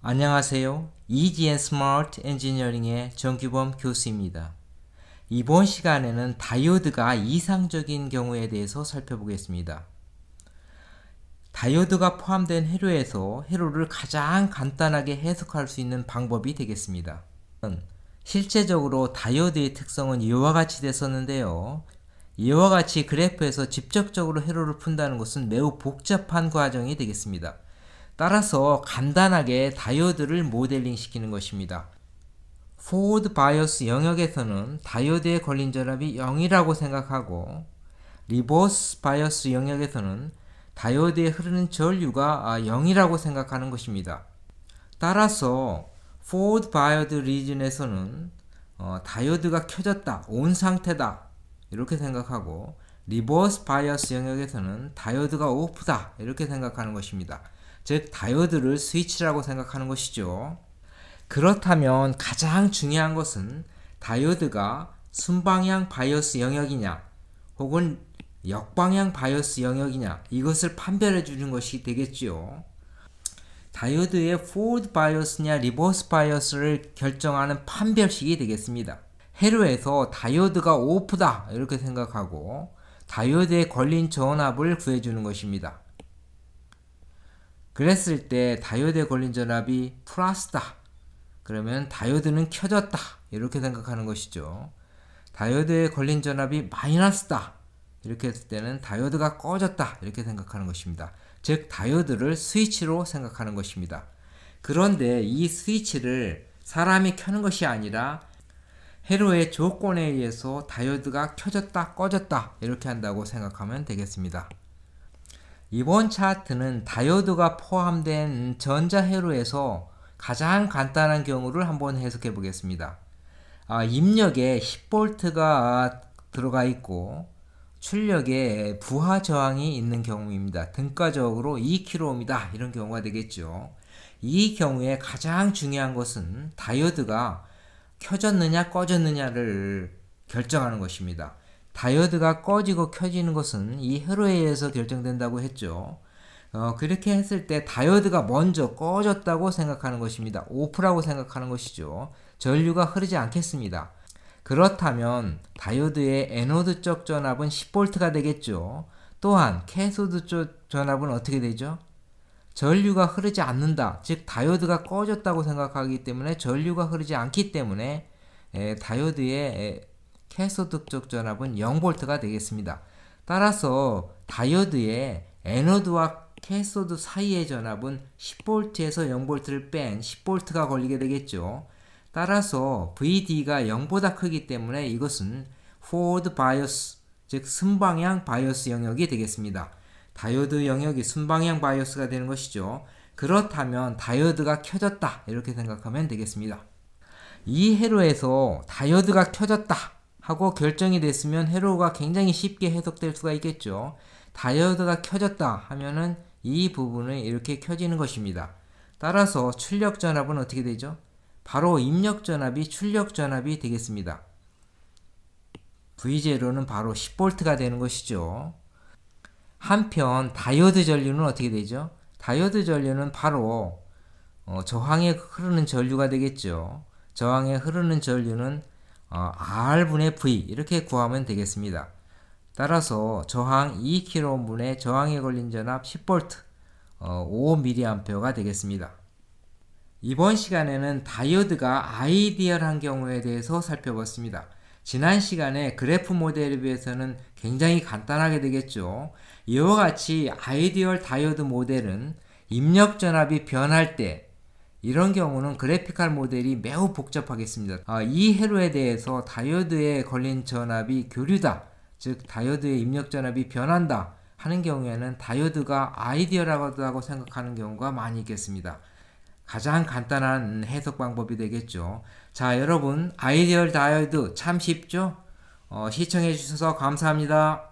안녕하세요. EGN Smart e n g i n e e r i n g 의 정규범 교수입니다. 이번 시간에는 다이오드가 이상적인 경우에 대해서 살펴보겠습니다. 다이오드가 포함된 회로에서 회로를 가장 간단하게 해석할 수 있는 방법이 되겠습니다. 실제적으로 다이오드의 특성은 이와 같이 됐었는데요. 이와 같이 그래프에서 직접적으로 회로를 푼다는 것은 매우 복잡한 과정이 되겠습니다. 따라서 간단하게 다이오드를 모델링 시키는 것입니다. 포워드 바이어스 영역에서는 다이오드에 걸린 전압이 0이라고 생각하고 리버스 바이어스 영역에서는 다이오드에 흐르는 전류가 0이라고 아, 생각하는 것입니다. 따라서 포워드 바이어드 리즌에서는 어, 다이오드가 켜졌다, 온 상태다 이렇게 생각하고 리버스 바이어스 영역에서는 다이오드가 오프다 이렇게 생각하는 것입니다. 즉 다이오드를 스위치라고 생각하는 것이죠. 그렇다면 가장 중요한 것은 다이오드가 순방향 바이어스 영역이냐 혹은 역방향 바이어스 영역이냐 이것을 판별해 주는 것이 되겠지요. 다이오드의 포워드 바이어스냐 리버스 바이어스를 결정하는 판별식이 되겠습니다. 해류에서 다이오드가 오프다 이렇게 생각하고 다이오드에 걸린 전압을 구해주는 것입니다. 그랬을 때 다이오드에 걸린 전압이 플러스다. 그러면 다이오드는 켜졌다. 이렇게 생각하는 것이죠. 다이오드에 걸린 전압이 마이너스다. 이렇게 했을 때는 다이오드가 꺼졌다. 이렇게 생각하는 것입니다. 즉, 다이오드를 스위치로 생각하는 것입니다. 그런데 이 스위치를 사람이 켜는 것이 아니라 회로의 조건에 의해서 다이오드가 켜졌다 꺼졌다 이렇게 한다고 생각하면 되겠습니다. 이번 차트는 다이오드가 포함된 전자회로에서 가장 간단한 경우를 한번 해석해 보겠습니다. 아, 입력에 10V가 들어가 있고 출력에 부하 저항이 있는 경우입니다. 등가적으로 2km입니다. 이런 경우가 되겠죠. 이 경우에 가장 중요한 것은 다이오드가 켜졌느냐 꺼졌느냐를 결정하는 것입니다. 다이오드가 꺼지고 켜지는 것은 이 회로에 의해서 결정된다고 했죠. 어, 그렇게 했을 때 다이오드가 먼저 꺼졌다고 생각하는 것입니다. 오프라고 생각하는 것이죠. 전류가 흐르지 않겠습니다. 그렇다면 다이오드의 에노드 쪽 전압은 10V가 되겠죠. 또한 캐소드 쪽 전압은 어떻게 되죠? 전류가 흐르지 않는다. 즉 다이오드가 꺼졌다고 생각하기 때문에 전류가 흐르지 않기 때문에 에, 다이오드의 에, 캐소 득적 전압은 0볼트가 되겠습니다. 따라서 다이오드의 애너드와 캐소드 사이의 전압은 10V에서 0V를 뺀 10V가 걸리게 되겠죠. 따라서 VD가 0보다 크기 때문에 이것은 포워드 바이어스, 즉 순방향 바이오스 영역이 되겠습니다. 다이오드 영역이 순방향 바이오스가 되는 것이죠. 그렇다면 다이오드가 켜졌다 이렇게 생각하면 되겠습니다. 이 회로에서 다이오드가 켜졌다 하고 결정이 됐으면 회로가 굉장히 쉽게 해석될 수가 있겠죠. 다이어드가 켜졌다 하면은 이 부분은 이렇게 켜지는 것입니다. 따라서 출력 전압은 어떻게 되죠? 바로 입력 전압이 출력 전압이 되겠습니다. V0는 바로 10V가 되는 것이죠. 한편 다이오드 전류는 어떻게 되죠? 다이오드 전류는 바로 어, 저항에 흐르는 전류가 되겠죠. 저항에 흐르는 전류는 어, R분의 V 이렇게 구하면 되겠습니다. 따라서 저항 2kΩ분의 저항에 걸린 전압 10V 5mA가 어, 되겠습니다. 이번 시간에는 다이오드가 아이디얼한 경우에 대해서 살펴봤습니다. 지난 시간에 그래프 모델에 비해서는 굉장히 간단하게 되겠죠. 이와 같이 아이디얼 다이오드 모델은 입력 전압이 변할 때 이런 경우는 그래픽할 모델이 매우 복잡하겠습니다. 아, 이 회로에 대해서 다이오드에 걸린 전압이 교류다, 즉 다이오드의 입력 전압이 변한다 하는 경우에는 다이오드가 아이디어라고 생각하는 경우가 많이 있겠습니다. 가장 간단한 해석 방법이 되겠죠. 자, 여러분 아이디얼 다이오드 참 쉽죠? 어, 시청해 주셔서 감사합니다.